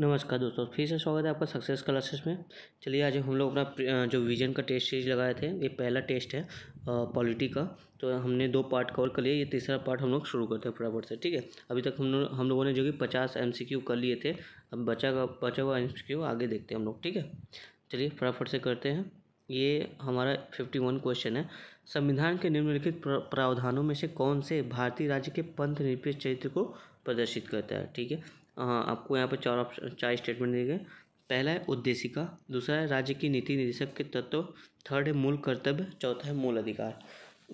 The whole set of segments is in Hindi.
नमस्कार दोस्तों फिर से स्वागत है आपका सक्सेस क्लासेस में चलिए आज हम लोग अपना जो विजन का टेस्ट सीरीज लगाए थे ये पहला टेस्ट है पॉलिटी का तो हमने दो पार्ट कवर कर लिए ये तीसरा पार्ट हम लोग शुरू करते हैं फटाफट से ठीक है अभी तक हम लोग हम लोगों ने जो कि पचास एम कर लिए थे अब बचा का बचा हुआ एम आगे देखते हैं हम लोग ठीक है चलिए फटाफट से करते हैं ये हमारा फिफ्टी वन क्वेश्चन है संविधान के निम्नलिखित प्रावधानों में से कौन से भारतीय राज्य के पंथ निरपेक्ष चरित्र को प्रदर्शित करता है ठीक है हाँ, आपको यहाँ पर चार ऑप्शन चार स्टेटमेंट दिए गए पहला है उद्देशिका दूसरा है राज्य की नीति निदेशक के तत्व थर्ड है मूल कर्तव्य चौथा है मूल अधिकार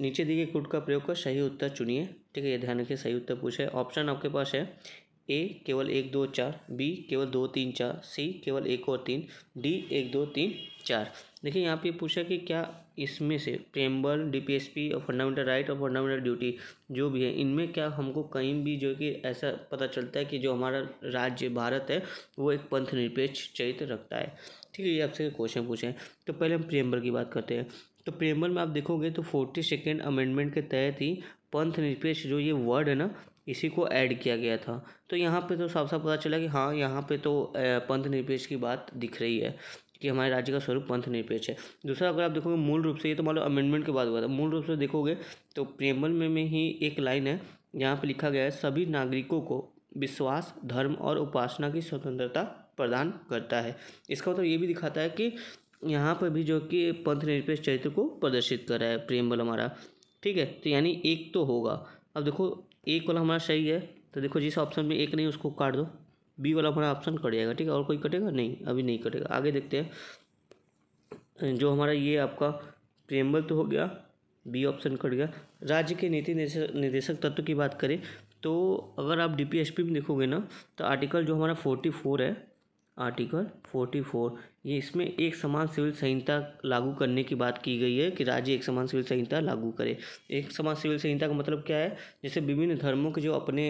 नीचे दिए गए कुट का प्रयोग कर सही उत्तर चुनिए ठीक है ये ध्यान रखिए सही उत्तर पूछे ऑप्शन आपके पास है ए केवल एक दो चार बी केवल दो तीन चार सी केवल एक और तीन डी एक दो तीन चार देखिए यहाँ पे पूछा कि क्या इसमें से प्रेम्बल डीपीएसपी और फंडामेंटल राइट और फंडामेंटल ड्यूटी जो भी है इनमें क्या हमको कहीं भी जो कि ऐसा पता चलता है कि जो हमारा राज्य भारत है वो एक पंथ निरपेक्ष चरित्र रखता है ठीक है ये आपसे क्वेश्चन पूछें तो पहले हम प्रेम्बल की बात करते हैं तो प्रेम्बल में आप देखोगे तो फोर्टी सेकेंड अमेंडमेंट के तहत ही पंथ निरपेक्ष जो ये वर्ड है ना इसी को ऐड किया गया था तो यहाँ पे तो साफ साफ पता चला कि हाँ यहाँ पे तो पंथ निरपेक्ष की बात दिख रही है कि हमारे राज्य का स्वरूप पंथ निरपेक्ष है दूसरा अगर आप देखोगे मूल रूप से ये तो मान लो अमेंडमेंट के बाद हुआ था मूल रूप से देखोगे तो प्रेमल में, में ही एक लाइन है यहाँ पर लिखा गया है सभी नागरिकों को विश्वास धर्म और उपासना की स्वतंत्रता प्रदान करता है इसका मतलब ये भी दिखाता है कि यहाँ पर भी जो कि पंथ निरपेक्ष चरित्र को प्रदर्शित कर रहा है प्रेमबल हमारा ठीक है तो यानी एक तो होगा अब देखो एक वाला हमारा सही है तो देखो जिस ऑप्शन में एक नहीं उसको काट दो बी वाला हमारा ऑप्शन कट जाएगा ठीक है और कोई कटेगा नहीं अभी नहीं कटेगा आगे देखते हैं जो हमारा ये आपका प्रेम्बल तो हो गया बी ऑप्शन कट गया राज्य के नीति निर्देशक तत्व की बात करें तो अगर आप डीपीएसपी में देखोगे ना तो आर्टिकल जो हमारा फोर्टी फोर है आर्टिकल फोर्टी फोर ये इसमें एक समान सिविल संहिता लागू करने की बात की गई है कि राज्य एक समान सिविल संहिता लागू करे एक समान सिविल संहिता का मतलब क्या है जैसे विभिन्न धर्मों के जो अपने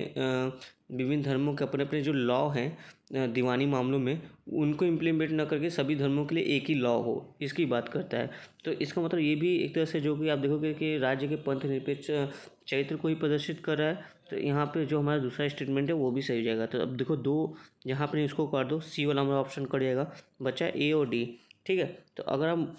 विभिन्न धर्मों के अपने अपने जो लॉ हैं दीवानी मामलों में उनको इम्प्लीमेंट ना करके सभी धर्मों के लिए एक ही लॉ हो इसकी बात करता है तो इसका मतलब ये भी एक तरह से जो कि आप देखोगे कि राज्य के पंथ निरपेक्ष चरित्र को ही प्रदर्शित कर रहा है तो यहाँ पे जो हमारा दूसरा स्टेटमेंट है वो भी सही हो जाएगा तो अब देखो दो यहाँ पर इसको कर दो सी वाला हमारा ऑप्शन कट जाएगा बचा ए और डी ठीक है तो अगर हम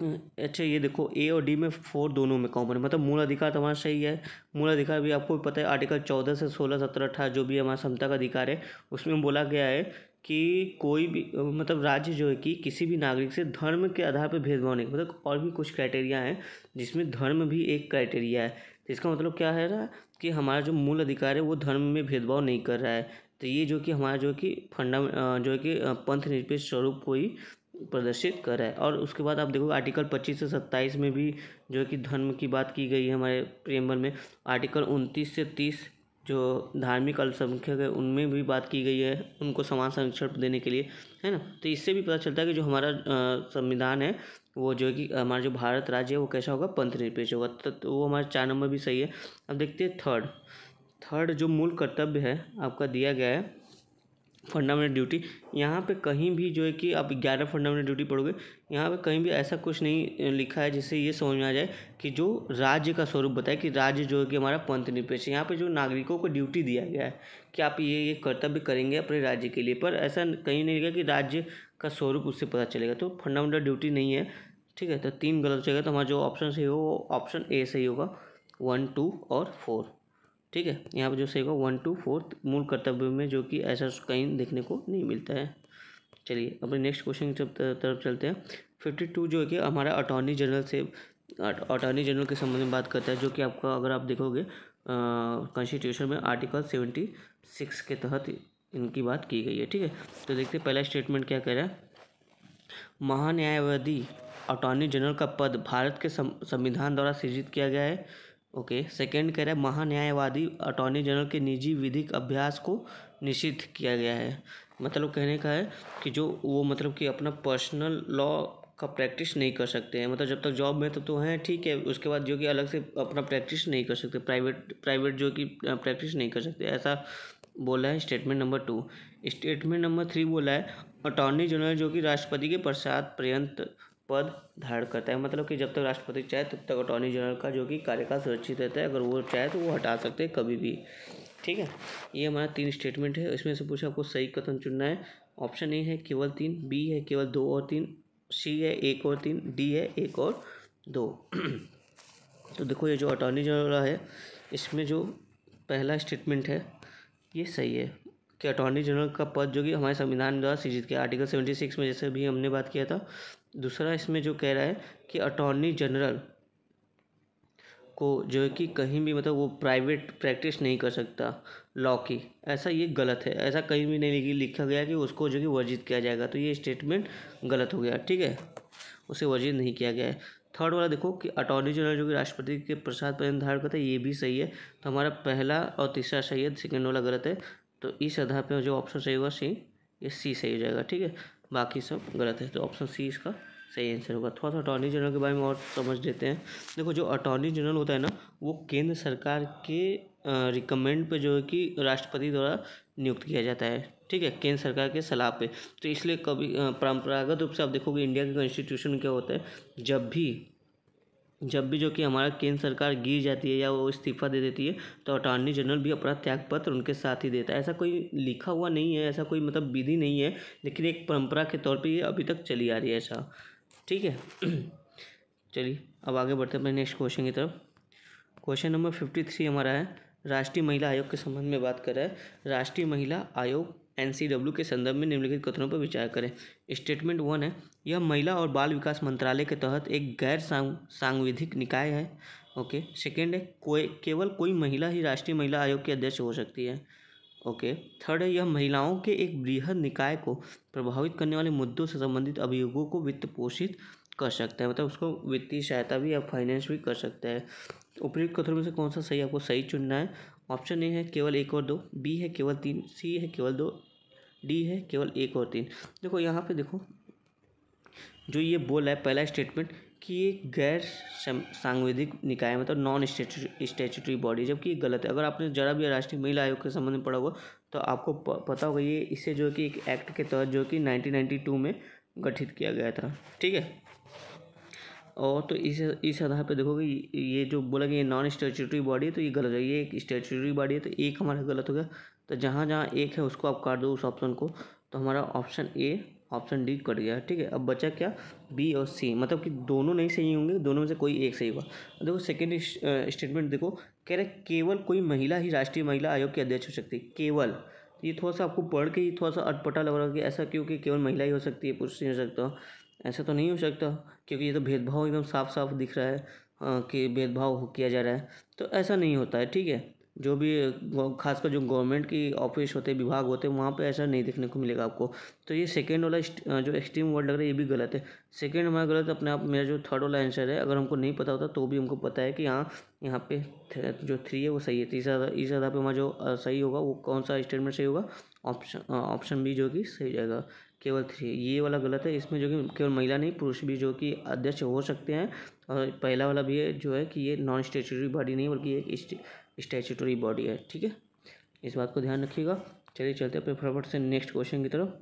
हम्म, अच्छा ये देखो ए और डी में फोर दोनों में कॉमन मतलब मूल अधिकार तो हमारा सही है मूल अधिकार भी आपको पता है आर्टिकल चौदह से सोलह सत्रह अठारह जो भी हमारा समता का अधिकार है उसमें बोला गया है कि कोई भी मतलब राज्य जो है कि किसी भी नागरिक से धर्म के आधार पर भेदभाव नहीं मतलब और भी कुछ क्राइटेरिया हैं जिसमें धर्म भी एक क्राइटेरिया है तो इसका मतलब क्या है ना कि हमारा जो मूल अधिकार है वो धर्म में भेदभाव नहीं कर रहा है तो ये जो कि हमारा जो कि फंडा जो है कि पंथ निरपेक्ष स्वरूप को ही प्रदर्शित कर रहा है और उसके बाद आप देखोगे आर्टिकल पच्चीस से सत्ताईस में भी जो है कि धर्म की बात की गई है हमारे प्रेमबल में आर्टिकल उनतीस से तीस जो धार्मिक अल्पसंख्यक है उनमें भी बात की गई है उनको समान संरक्षण देने के लिए है ना तो इससे भी पता चलता है कि जो हमारा संविधान है वो जो है कि हमारा जो भारत राज्य है वो कैसा होगा पंथ निरपेक्ष होगा तो, तो वो हमारा चार नंबर भी सही है अब देखते हैं थर्ड थर्ड जो मूल कर्तव्य है आपका दिया गया है फंडामेंटल ड्यूटी यहाँ पे कहीं भी जो है कि आप ग्यारह फंडामेंटल ड्यूटी पढ़ोगे यहाँ पे कहीं भी ऐसा कुछ नहीं लिखा है जिससे ये समझ में आ जाए कि जो राज्य का स्वरूप बताए कि राज्य जो है कि हमारा पंथ निरपेक्ष यहाँ पे जो नागरिकों को ड्यूटी दिया गया है कि आप ये ये कर्तव्य करेंगे अपने राज्य के लिए पर ऐसा कहीं नहीं लिखा कि राज्य का स्वरूप उससे पता चलेगा तो फंडामेंटल ड्यूटी नहीं है ठीक है तो तीन गलत हो जाएगा तो हमारा जो ऑप्शन सही हो वो ऑप्शन ए सही होगा वन टू और फोर ठीक है यहाँ पर जो सही होगा वन टू फोर्थ मूल कर्तव्य में जो कि ऐसा कहीं देखने को नहीं मिलता है चलिए अपने नेक्स्ट क्वेश्चन की तरफ चलते हैं फिफ्टी टू जो है कि हमारा अटॉर्नी जनरल से अटॉर्नी जनरल के संबंध में बात करता है जो कि आपका अगर आप देखोगे कॉन्स्टिट्यूशन में आर्टिकल सेवेंटी सिक्स के तहत इनकी बात की गई है ठीक है तो देखते पहला स्टेटमेंट क्या कह रहा है महान्यायवादी अटॉर्नी जनरल का पद भारत के संविधान द्वारा सृजित किया गया है ओके सेकंड कह रहा है महान्यायवादी अटॉर्नी जनरल के निजी विधिक अभ्यास को निषिद्ध किया गया है मतलब कहने का है कि जो वो मतलब कि अपना पर्सनल लॉ का प्रैक्टिस नहीं कर सकते हैं मतलब जब तक जॉब में तब तो, तो हैं ठीक है उसके बाद जो कि अलग से अपना प्रैक्टिस नहीं कर सकते प्राइवेट प्राइवेट जो कि प्रैक्टिस नहीं कर सकते ऐसा बोला है statement number two statement number three बोला है अटॉर्नी जनरल जो कि राष्ट्रपति के पश्चात पर्यंत पद धारण करता है मतलब कि जब तक राष्ट्रपति चाहे तब तक अटॉर्नी जनरल का जो कि कार्यकाल सुरक्षित रहता है अगर वो चाहे तो वो हटा सकते हैं कभी भी ठीक है ये हमारा तीन स्टेटमेंट है इसमें से पूछा आपको सही कथन चुनना है ऑप्शन ए है केवल तीन बी है केवल दो और तीन सी है एक और तीन डी है एक और दो तो देखो ये जो अटॉर्नी जनरल है इसमें जो पहला स्टेटमेंट है ये सही है कि अटॉर्नी जनरल का पद जो कि हमारे संविधान द्वारा सृजित किया आर्टिकल सेवेंटी सिक्स में जैसे भी हमने बात किया था दूसरा इसमें जो कह रहा है कि अटॉर्नी जनरल को जो है कि कहीं भी मतलब वो प्राइवेट प्रैक्टिस नहीं कर सकता लॉ की ऐसा ये गलत है ऐसा कहीं भी नहीं लिखा गया कि उसको जो कि वर्जित किया जाएगा तो ये स्टेटमेंट गलत हो गया ठीक है उसे वर्जित नहीं किया गया है थर्ड वाला देखो कि अटॉर्नी जनरल जो कि राष्ट्रपति के प्रसाद पर निर्धारण करता है ये भी सही है तो हमारा पहला और तीसरा सही है सेकेंड वाला गलत है तो इस आधार पर जो ऑप्शन सही होगा सी ये सी सही हो जाएगा ठीक है बाकी सब गलत है तो ऑप्शन सी इसका सही आंसर होगा थोड़ा सा अटॉर्नी जनरल के बारे में और समझ लेते हैं देखो जो अटॉर्नी जनरल होता है ना वो केंद्र सरकार के रिकमेंड पे जो है कि राष्ट्रपति द्वारा नियुक्त किया जाता है ठीक है केंद्र सरकार के सलाह पे तो इसलिए कभी परंपरागत रूप से आप देखोगे इंडिया के कॉन्स्टिट्यूशन क्या होता है जब भी जब भी जो कि हमारा केंद्र सरकार गिर जाती है या वो इस्तीफा दे देती है तो अटॉर्नी जनरल भी अपना त्यागपत्र उनके साथ ही देता है ऐसा कोई लिखा हुआ नहीं है ऐसा कोई मतलब विधि नहीं है लेकिन एक परंपरा के तौर पर ये अभी तक चली आ रही है ऐसा ठीक है चलिए अब आगे बढ़ते हैं अपने नेक्स्ट क्वेश्चन की तरफ क्वेश्चन नंबर फिफ्टी थ्री हमारा है राष्ट्रीय महिला आयोग के संबंध में बात कर रहा है राष्ट्रीय महिला आयोग एन के संदर्भ में निम्नलिखित कथनों पर विचार करें स्टेटमेंट वन है यह महिला और बाल विकास मंत्रालय के तहत एक गैर सांग सांविधिक निकाय है ओके सेकेंड है कोई केवल कोई महिला ही राष्ट्रीय महिला आयोग की अध्यक्ष हो सकती है ओके थर्ड है यह महिलाओं के एक बृहद निकाय को प्रभावित करने वाले मुद्दों से संबंधित अभियोगों को वित्त पोषित कर सकता है मतलब उसको वित्तीय सहायता भी या फाइनेंस भी कर सकता है उपयुक्त कथनों में से कौन सा सही आपको सही चुनना है ऑप्शन ए है केवल एक और दो बी है केवल तीन सी है केवल दो डी है केवल एक और तीन देखो यहाँ पे देखो जो ये बोला है पहला स्टेटमेंट कि ये गैर सांविधिक निकाय है मतलब नॉन स्टेचुटरी बॉडी जबकि ये गलत है अगर आपने जरा भी राष्ट्रीय महिला आयोग के संबंध में पढ़ा होगा तो आपको पता होगा ये इसे जो कि एक एक्ट के तहत जो कि 1992 में गठित किया गया था ठीक है और तो इस इस आधार पे देखोगे ये जो बोला कि ये नॉन स्टेचुटरी बॉडी है तो ये गलत है ये एक स्टेचुटरी बॉडी है तो एक हमारा गलत हो गया तो जहाँ जहाँ एक है उसको आप काट दो उस ऑप्शन को तो हमारा option A option D cut गया ठीक है अब बचा क्या बी और सी मतलब कि दोनों नहीं सही होंगे दोनों में से कोई एक सही हुआ देखो सेकेंड स्टेटमेंट देखो कह रहे केवल कोई महिला ही राष्ट्रीय महिला आयोग की अध्यक्ष हो सकती है केवल ये थोड़ा सा आपको पढ़ के ही थोड़ा सा अटपटा लग रहा है कि ऐसा क्योंकि केवल महिला ही हो सकती है पुरुष नहीं हो सकता ऐसा तो नहीं हो सकता क्योंकि ये तो भेदभाव एकदम साफ साफ दिख रहा है कि भेदभाव किया जा रहा है तो ऐसा नहीं होता है ठीक है जो भी खासकर जो गवर्नमेंट की ऑफिस होते विभाग होते हैं वहाँ पे ऐसा नहीं देखने को मिलेगा आपको तो ये सेकेंड वाला जो एक्सट्रीम वर्ड लग रहा है ये भी गलत है सेकेंड हमारा गलत अपने आप मेरा जो थर्ड वाला आंसर है अगर हमको नहीं पता होता तो भी हमको पता है कि हाँ यहाँ पे जो थ्री है वो सही है तीसरा इस आधार पर हमारा जो सही होगा वो कौन सा स्टेटमेंट सही होगा ऑप्शन ऑप्शन बी जो कि सही जाएगा केवल थ्री ये वाला गलत है इसमें जो कि केवल महिला नहीं पुरुष भी जो कि अध्यक्ष हो सकते हैं और पहला वाला भी है जो है कि ये नॉन स्टेचुटरी बॉडी नहीं बल्कि एक स्टैचुटरी बॉडी है ठीक है इस बात को ध्यान रखिएगा चलिए चलते हैं फटाफट से नेक्स्ट क्वेश्चन की तरफ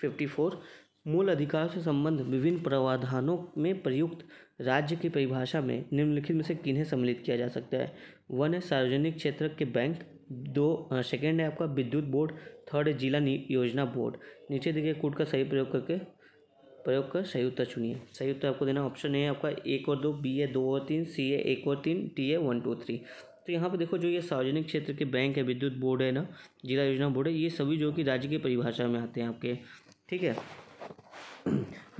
फिफ्टी फोर मूल अधिकार से संबंध विभिन्न प्रावधानों में प्रयुक्त राज्य की परिभाषा में निम्नलिखित में से किन्हें सम्मिलित किया जा सकता है वन है सार्वजनिक क्षेत्र के बैंक दो सेकेंड है आपका विद्युत बोर्ड थर्ड है जिला योजना बोर्ड नीचे देखिए कोड का सही प्रयोग करके प्रयोग कर सही उत्तर चुनिए सही उत्तर आपको देना ऑप्शन है आपका एक और दो बी ए दो और तीन सी ए एक और तीन T A one two three तो यहाँ पे देखो जो ये सार्वजनिक क्षेत्र के बैंक है विद्युत बोर्ड है ना जिला योजना बोर्ड है ये सभी जो कि राज्य की परिभाषा में आते हैं आपके ठीक है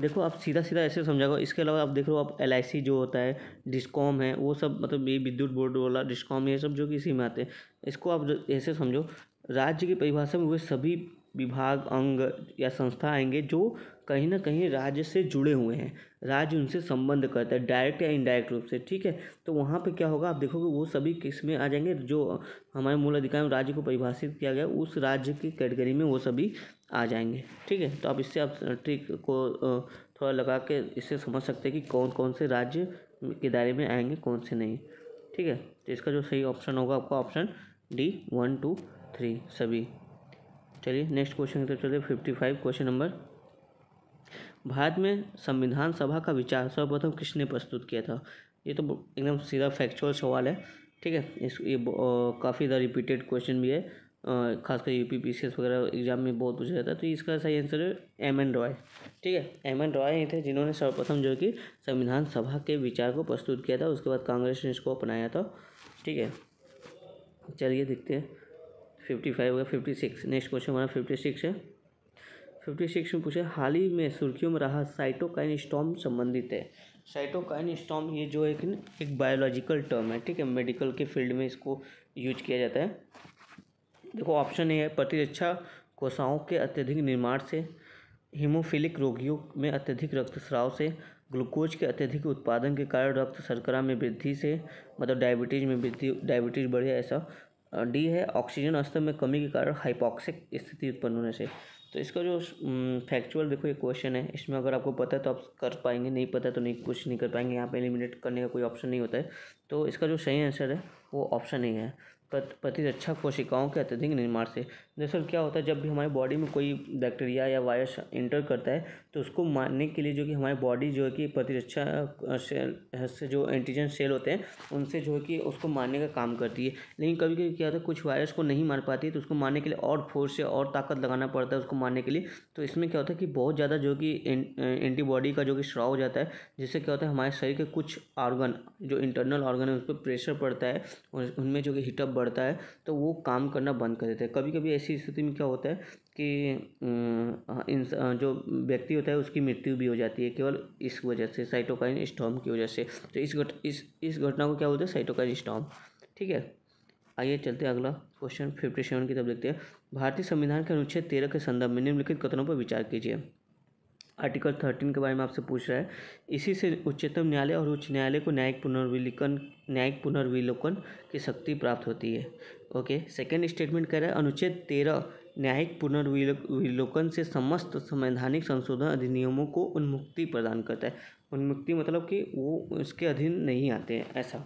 देखो आप सीधा सीधा ऐसे समझा करो इसके अलावा आप देख लो आप एल जो होता है डिस्कॉम है वो सब मतलब ये विद्युत बोर्ड वाला डिस्कॉम ये सब जो कि इसी में आते हैं इसको आप ऐसे समझो राज्य की परिभाषा में हुए सभी विभाग अंग या संस्था आएंगे जो कहीं ना कहीं राज्य से जुड़े हुए हैं राज्य उनसे संबंध करता है डायरेक्ट या इनडायरेक्ट रूप से ठीक है तो वहाँ पे क्या होगा आप देखोगे वो सभी किस में आ जाएंगे जो हमारे मूल अधिकार में राज्य को परिभाषित किया गया उस राज्य की कैटेगरी में वो सभी आ जाएंगे ठीक है तो आप इससे आप ट्रिक को थोड़ा लगा के इससे समझ सकते हैं कि कौन कौन से राज्य के दायरे में आएंगे कौन से नहीं ठीक है तो इसका जो सही ऑप्शन होगा आपका option D one two three सभी चलिए नेक्स्ट क्वेश्चन की तरफ चलते fifty five question number Bharat में संविधान सभा का विचार सर्वप्रथम किसने प्रस्तुत किया था ये तो एकदम सीधा फैक्चुअल सवाल है ठीक है इस ये काफ़ी ज़्यादा रिपीटेड क्वेश्चन भी है खासकर U P P C S वगैरह एग्जाम में बहुत पूछा जाता है तो इसका सही आंसर है एम एन रॉय ठीक है एम एन रॉय ही थे जिन्होंने सर्वप्रथम जो कि संविधान सभा के विचार को प्रस्तुत किया था उसके बाद कांग्रेस ने इसको अपनाया था ठीक है चलिए देखते हैं फिफ्टी फाइव होगा फिफ्टी सिक्स नेक्स्ट क्वेश्चन हमारा फिफ्टी सिक्स है फिफ्टी सिक्स में पूछे हाल ही में सुर्खियों में रहा साइटोकाइन स्टॉम संबंधित है साइटोकाइन स्टॉम ये जो एक एक बायोलॉजिकल टर्म है ठीक है मेडिकल के फील्ड में इसको यूज किया जाता है देखो ऑप्शन ए है प्रतिरक्षा कोशाओं के अत्यधिक निर्माण से हीमोफिलिक रोगियों में अत्यधिक रक्तस्राव से ग्लूकोज के अत्यधिक उत्पादन के कारण रक्त शर्करा में वृद्धि से मतलब डायबिटीज़ में वृद्धि डायबिटीज़ बढ़े ऐसा डी है ऑक्सीजन स्तर में कमी के कारण हाइपॉक्सिक स्थिति उत्पन्न होने से तो इसका जो फैक्चुअल देखो ये क्वेश्चन है इसमें अगर आपको पता है तो आप कर पाएंगे नहीं पता तो नहीं कुछ नहीं कर पाएंगे यहाँ पे एलिमिनेट करने का कोई ऑप्शन नहीं होता है तो इसका जो सही आंसर है वो ऑप्शन ही है प्रति रक्षा कोशिकाओं के अत्यधिक निर्माण से दरअसल क्या होता है जब भी हमारी बॉडी में कोई बैक्टीरिया या वायरस इंटर करता है तो उसको मारने के लिए जो कि हमारी बॉडी जो है कि प्रतिरक्षा सेल से जो एंटीजन सेल होते हैं उनसे जो है कि उसको मारने का काम करती है लेकिन कभी कभी क्या होता है कुछ वायरस को नहीं मार पाती तो उसको मारने के लिए और फोर्स से और ताकत लगाना पड़ता है उसको मारने के लिए तो इसमें क्या होता है कि बहुत ज़्यादा जो कि एंटीबॉडी का जो कि श्राव हो जाता है जिससे क्या होता है हमारे शरीर के कुछ ऑर्गन जो इंटरनल ऑर्गन है उस पर प्रेशर पड़ता है उनमें जो कि हीटअप बढ़ता है तो वो काम करना बंद कर देते हैं कभी कभी ऐसी स्थिति में क्या होता है कि जो व्यक्ति होता है उसकी मृत्यु भी हो जाती है केवल इस वजह से साइटोकाइन स्टॉम की वजह से तो इस घट इस इस घटना को क्या बोलते हैं साइटोकाइन स्टॉम ठीक है आइए चलते हैं अगला क्वेश्चन फिफ्टी सेवन की तरफ देखते हैं भारतीय संविधान के अनुच्छेद तेरह के संदर्भ में निम्नलिखित कथनों पर विचार कीजिए आर्टिकल थर्टीन के बारे में आपसे पूछ रहा है इसी से उच्चतम न्यायालय और उच्च न्यायालय को न्यायिक पुनर्विलोकन न्यायिक पुनर्विलोकन की शक्ति प्राप्त होती है ओके सेकेंड स्टेटमेंट कह रहा है अनुच्छेद तेरह न्यायिक पुनर्विलोकन से समस्त संवैधानिक संशोधन अधिनियमों को उन्मुक्ति प्रदान करता है उन्मुक्ति मतलब कि वो उसके अधीन नहीं आते हैं ऐसा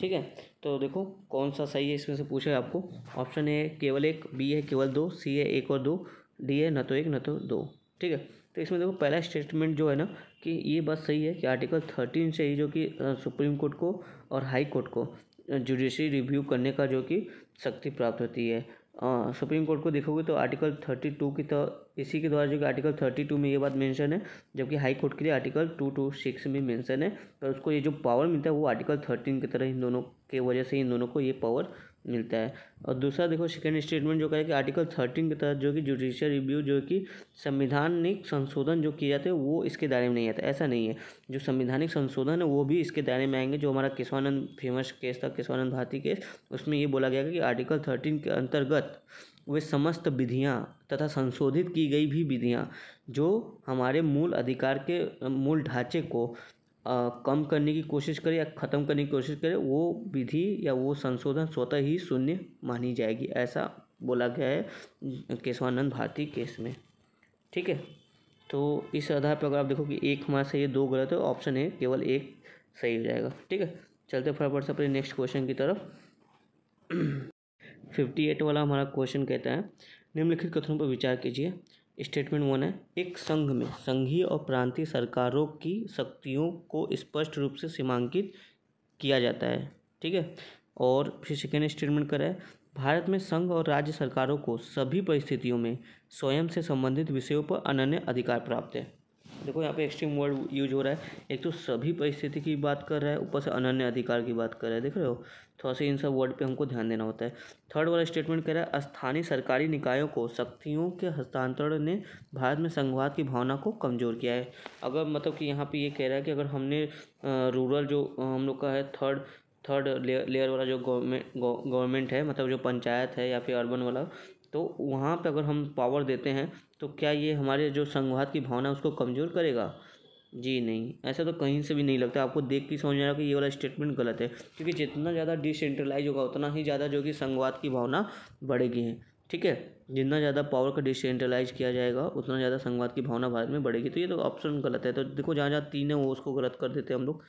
ठीक है तो देखो कौन सा सही है इसमें से पूछे आपको ऑप्शन ए केवल एक बी है केवल दो सी है एक और दो डी है न तो एक न तो दो ठीक है तो इसमें देखो पहला स्टेटमेंट जो है ना कि ये बात सही है कि आर्टिकल थर्टीन से ही जो कि सुप्रीम कोर्ट को और हाई कोर्ट को जुडिशरी रिव्यू करने का जो कि शक्ति प्राप्त होती है सुप्रीम कोर्ट को देखोगे तो आर्टिकल थर्टी टू की तो इसी के द्वारा जो कि आर्टिकल थर्टी टू में ये बात मेंशन है जबकि हाई कोर्ट के लिए आर्टिकल टू टू सिक्स में मेंशन है पर उसको ये जो पावर मिलता है वो आर्टिकल थर्टीन की तरह इन दोनों के वजह से इन दोनों को ये पावर मिलता है और दूसरा देखो सेकेंड स्टेटमेंट जो कहे कि आर्टिकल थर्टीन के तहत जो कि जुडिशियल रिव्यू जो कि संविधानिक संशोधन जो किए जाते हैं वो इसके दायरे में नहीं आता ऐसा नहीं है जो संविधानिक संशोधन है वो भी इसके दायरे में आएंगे जो हमारा केशवानंद फेमस केस था केशवानंद भारती केस उसमें ये बोला गया कि आर्टिकल थर्टीन के अंतर्गत वे समस्त विधियाँ तथा संशोधित की गई भी विधियाँ जो हमारे मूल अधिकार के मूल ढांचे को कम करने की कोशिश करे या ख़त्म करने की कोशिश करे वो विधि या वो संशोधन स्वतः ही शून्य मानी जाएगी ऐसा बोला गया है केशवानंद भारती केस में ठीक है तो इस आधार पर अगर आप देखो कि एक हमारा सही है दो गलत है ऑप्शन है केवल एक सही हो जाएगा ठीक है चलते फटाफट से अपने नेक्स्ट क्वेश्चन की तरफ फिफ्टी एट वाला हमारा क्वेश्चन कहता है निम्नलिखित कथनों पर विचार कीजिए स्टेटमेंट वन है एक संघ में संघीय और प्रांतीय सरकारों की शक्तियों को स्पष्ट रूप से सीमांकित किया जाता है ठीक है और फिर सेकेंड स्टेटमेंट करा है भारत में संघ और राज्य सरकारों को सभी परिस्थितियों में स्वयं से संबंधित विषयों पर अनन्य अधिकार प्राप्त है देखो यहाँ पे एक्सट्रीम वर्ड यूज हो रहा है एक तो सभी परिस्थिति की बात कर रहा है ऊपर से अनन्य अधिकार की बात कर रहा है देख रहे हो थोड़ा तो सा इन सब वर्ड पे हमको ध्यान देना होता है थर्ड वाला स्टेटमेंट कह रहा है स्थानीय सरकारी निकायों को शक्तियों के हस्तांतरण ने भारत में संघवाद की भावना को कमज़ोर किया है अगर मतलब कि यहाँ पर ये यह कह रहा है कि अगर हमने रूरल जो हम लोग का है थर्ड थर्ड लेयर लेयर वाला जो गवर्नमेंट गवर्नमेंट है मतलब जो पंचायत है या फिर अर्बन वाला तो वहाँ पे अगर हम पावर देते हैं तो क्या ये हमारे जो संघवाद की भावना है उसको कमज़ोर करेगा जी नहीं ऐसा तो कहीं से भी नहीं लगता आपको देख के समझ आएगा कि ये वाला स्टेटमेंट गलत है क्योंकि जितना ज़्यादा डिसेंट्रलाइज होगा उतना ही ज़्यादा जो कि संघवाद की भावना बढ़ेगी है ठीक है जितना ज़्यादा पावर का डिसेंट्रलाइज किया जाएगा उतना ज़्यादा संघवाद की भावना भारत में बढ़ेगी तो ये तो ऑप्शन गलत है तो देखो जहाँ जहाँ तीन है वो उसको गलत कर देते हैं हम लोग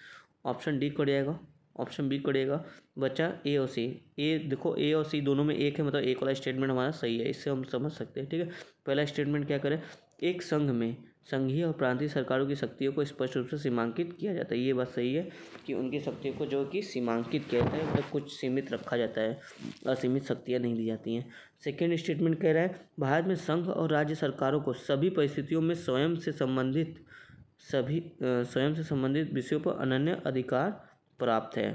ऑप्शन डी कर जाएगा ऑप्शन बी करेगा बच्चा ए और सी ए देखो ए और सी दोनों में एक है मतलब एक वाला स्टेटमेंट हमारा सही है इससे हम समझ सकते हैं ठीक है पहला स्टेटमेंट क्या करें एक संघ में संघीय और प्रांतीय सरकारों की शक्तियों को स्पष्ट रूप से सीमांकित किया जाता है ये बात सही है कि उनकी शक्तियों को जो कि सीमांकित किया जाता है मतलब कुछ सीमित रखा जाता है असीमित शक्तियाँ नहीं दी जाती हैं सेकेंड स्टेटमेंट कह रहा है भारत में संघ और राज्य सरकारों को सभी परिस्थितियों में स्वयं से संबंधित सभी स्वयं से संबंधित विषयों पर अनन्य अधिकार प्राप्त है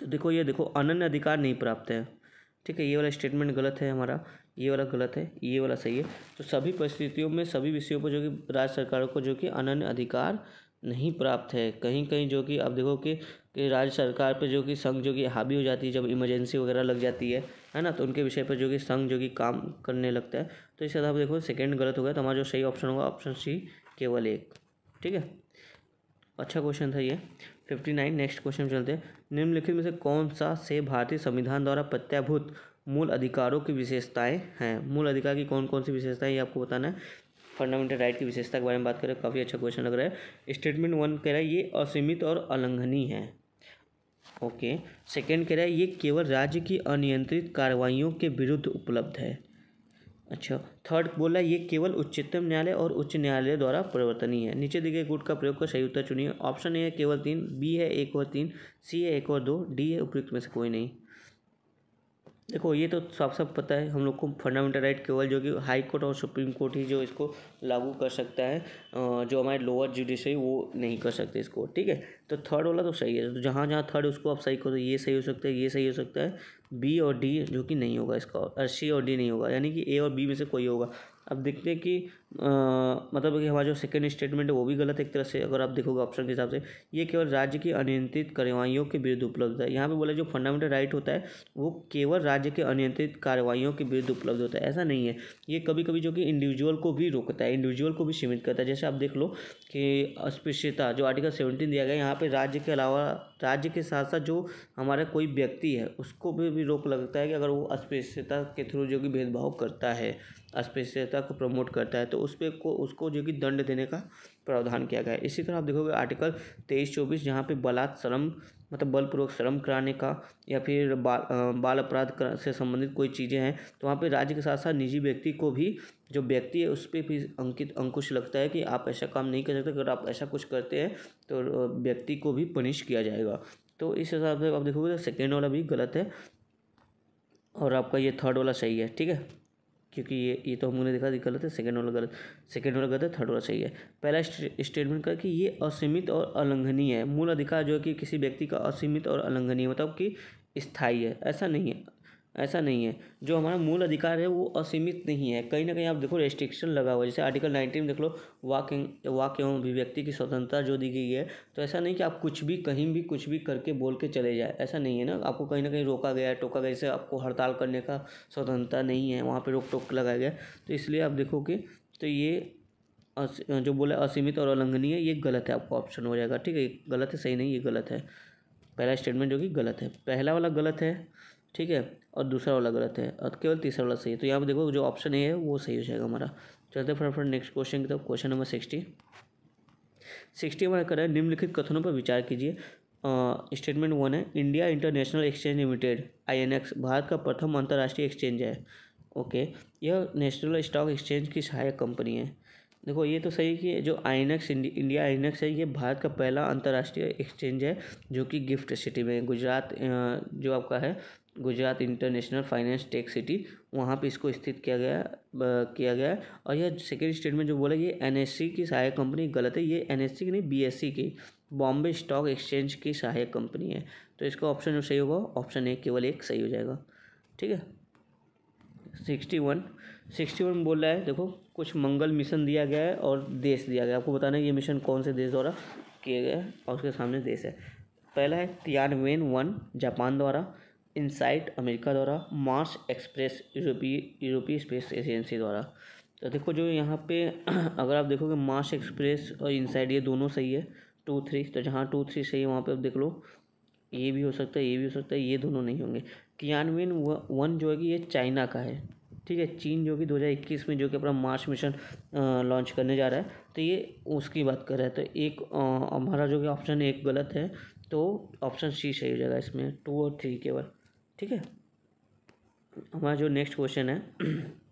तो देखो ये देखो अनन्य अधिकार नहीं प्राप्त है ठीक है ये वाला स्टेटमेंट गलत है हमारा ये वाला गलत है ये वाला सही है तो सभी परिस्थितियों में सभी विषयों पर जो कि राज्य सरकारों को जो कि अनन्य अधिकार नहीं प्राप्त है कहीं कहीं जो कि अब देखो कि, कि राज्य सरकार पर जो कि संघ जो कि हावी हो जाती है जब इमरजेंसी वगैरह लग जाती है है ना तो उनके विषय पर जो कि संघ जो कि काम करने लगता है तो इसके आप देखो सेकेंड गलत हो गया तो हमारा जो सही ऑप्शन होगा ऑप्शन सी केवल एक ठीक है अच्छा क्वेश्चन था ये फिफ्टी नाइन नेक्स्ट क्वेश्चन चलते हैं निम्नलिखित में से कौन सा से भारतीय संविधान द्वारा प्रत्याभूत मूल अधिकारों की विशेषताएं हैं मूल अधिकार की कौन कौन सी विशेषताएं ये आपको बताना है फंडामेंटल राइट की विशेषता के बारे में बात करें काफ़ी अच्छा क्वेश्चन लग रहा है स्टेटमेंट वन कह रहा है ये असीमित और अलंघनीय है ओके सेकेंड कह रहा है ये केवल राज्य की अनियंत्रित कार्रवाइयों के विरुद्ध उपलब्ध है अच्छा थर्ड बोला ये केवल उच्चतम न्यायालय और उच्च न्यायालय द्वारा परिवर्तनीय है नीचे दिए गए गुट का प्रयोग का सही उत्तर चुनिए ऑप्शन ए है केवल तीन बी है एक और तीन सी है एक और दो डी है उपयुक्त में से कोई नहीं देखो ये तो साफ साफ पता है हम लोग को फंडामेंटल राइट केवल जो कि हाई कोर्ट और सुप्रीम कोर्ट ही जो इसको लागू कर सकता है जो हमारे लोअर जुडिशरी वो नहीं कर सकते इसको ठीक है तो थर्ड वाला तो सही है तो जहाँ जहाँ थर्ड उसको आप सही करो ये सही हो सकता है ये सही हो सकता है बी और डी जो कि नहीं होगा इसका और सी और डी नहीं होगा यानी कि ए और बी में से कोई होगा अब देखते हैं कि आ, मतलब कि हमारा जो सेकेंड स्टेटमेंट है वो भी गलत है एक तरह से अगर आप देखोगे ऑप्शन के हिसाब से ये केवल राज्य की अनियंत्रित कार्यवाहियों के विरुद्ध उपलब्ध है यहाँ पे बोला जो फंडामेंटल राइट होता है वो केवल राज्य के अनियंत्रित कार्यवाहियों के विरुद्ध उपलब्ध होता है ऐसा नहीं है ये कभी कभी जो कि इंडिविजुअल को भी रोकता है इंडिविजुअल को भी सीमित करता है जैसे आप देख लो कि अस्पृश्यता जो आर्टिकल सेवनटीन दिया गया यहाँ पर राज्य के अलावा राज्य के साथ साथ जो हमारा कोई व्यक्ति है उसको भी रोक लगता है कि अगर वो अस्पृश्यता के थ्रू जो कि भेदभाव करता है अस्पृश्यता को प्रमोट करता है तो उस पर को उसको जो कि दंड देने का प्रावधान किया गया है इसी तरह आप देखोगे आर्टिकल तेईस चौबीस जहाँ पे बलात् श्रम मतलब बलपूर्वक श्रम कराने का या फिर बा, बाल अपराध से संबंधित कोई चीज़ें हैं तो वहाँ पे राज्य के साथ साथ निजी व्यक्ति को भी जो व्यक्ति है उस पर भी अंकित अंकुश लगता है कि आप ऐसा काम नहीं कर सकते अगर आप ऐसा कुछ करते हैं तो व्यक्ति को भी पनिश किया जाएगा तो इस हिसाब से आप देखोगे तो सेकेंड वाला भी गलत है और आपका ये थर्ड वाला सही है ठीक है क्योंकि ये ये तो हमने दी गलत है सेकेंड वाला गलत सेकेंड वाला गलत है थर्ड वाला सही है पहला स्टेटमेंट का कि ये असीमित और अलंघनीय है मूल अधिकार जो है कि किसी व्यक्ति का असीमित और अलंघनीय मतलब कि स्थायी है ऐसा नहीं है ऐसा नहीं है जो हमारा मूल अधिकार है वो असीमित नहीं है कहीं ना कहीं आप देखो रेस्ट्रिक्शन लगा हुआ है जैसे आर्टिकल नाइनटीन देख लो वाकिंग वाक एवं अभिव्यक्ति की स्वतंत्रता जो दी गई है तो ऐसा नहीं कि आप कुछ भी कहीं भी कुछ भी करके बोल के चले जाए ऐसा नहीं है ना आपको कहीं ना कहीं रोका गया है टोका गया जैसे आपको हड़ताल करने का स्वतंत्रता नहीं है वहाँ पर रोक टोक लगाया गया तो इसलिए आप देखो कि तो ये जो बोला असीमित और उल्लंघनीय ये गलत है आपका ऑप्शन हो जाएगा ठीक है ये गलत है सही नहीं ये गलत है पहला स्टेटमेंट जो कि गलत है पहला वाला गलत है ठीक है और दूसरा वाला गलत है और केवल तीसरा वाला सही है तो यहाँ पर देखो जो ऑप्शन ए है वो सही हो जाएगा हमारा चलते हैं फटाफट नेक्स्ट क्वेश्चन की तरफ क्वेश्चन नंबर सिक्सटी सिक्सटी हमारा कर रहा है निम्नलिखित कथनों पर विचार कीजिए स्टेटमेंट वन है इंडिया इंटरनेशनल एक्सचेंज लिमिटेड आई भारत का प्रथम अंतर्राष्ट्रीय एक्सचेंज है ओके यह नेशनल स्टॉक एक्सचेंज की सहायक कंपनी है देखो ये तो सही कि जो आई इंडिया आई है ये भारत का पहला अंतर्राष्ट्रीय एक्सचेंज है जो कि गिफ्ट सिटी में गुजरात जो आपका है Gujarat International Finance Tec City वहाँ पे इसको स्थित किया गया किया गया और यह सेकेंड स्टेट में जो बोला ये एन की सहायक कंपनी गलत है ये एन की नहीं बी की बॉम्बे स्टॉक एक्सचेंज की सहायक कंपनी है तो इसका ऑप्शन जो सही होगा ऑप्शन ए केवल एक सही हो जाएगा ठीक है सिक्सटी वन सिक्सटी वन बोल रहा है देखो कुछ मंगल मिशन दिया गया है और देश दिया गया आपको बताना है ये मिशन कौन से देश द्वारा किया गया है और उसके सामने देश है पहला है तियानवेन वन जापान द्वारा इनसाइट अमेरिका द्वारा मार्स एक्सप्रेस यूरोपीय यूरोपीय स्पेस एजेंसी द्वारा तो देखो जो यहाँ पे अगर आप देखोगे मार्स एक्सप्रेस और इनसाइड ये दोनों सही है टू थ्री तो जहाँ टू थ्री सही है वहाँ पे आप देख लो ये भी हो सकता है ये भी हो सकता है ये दोनों नहीं होंगे कियानविन वन जो है कि ये चाइना का है ठीक है चीन जो कि 2021 में जो कि अपना मार्स मिशन लॉन्च करने जा रहा है तो ये उसकी बात कर रहा है तो एक हमारा जो कि ऑप्शन एक गलत है तो ऑप्शन सी सही हो जाएगा इसमें टू और थ्री केवल ठीक है हमारा जो नेक्स्ट क्वेश्चन है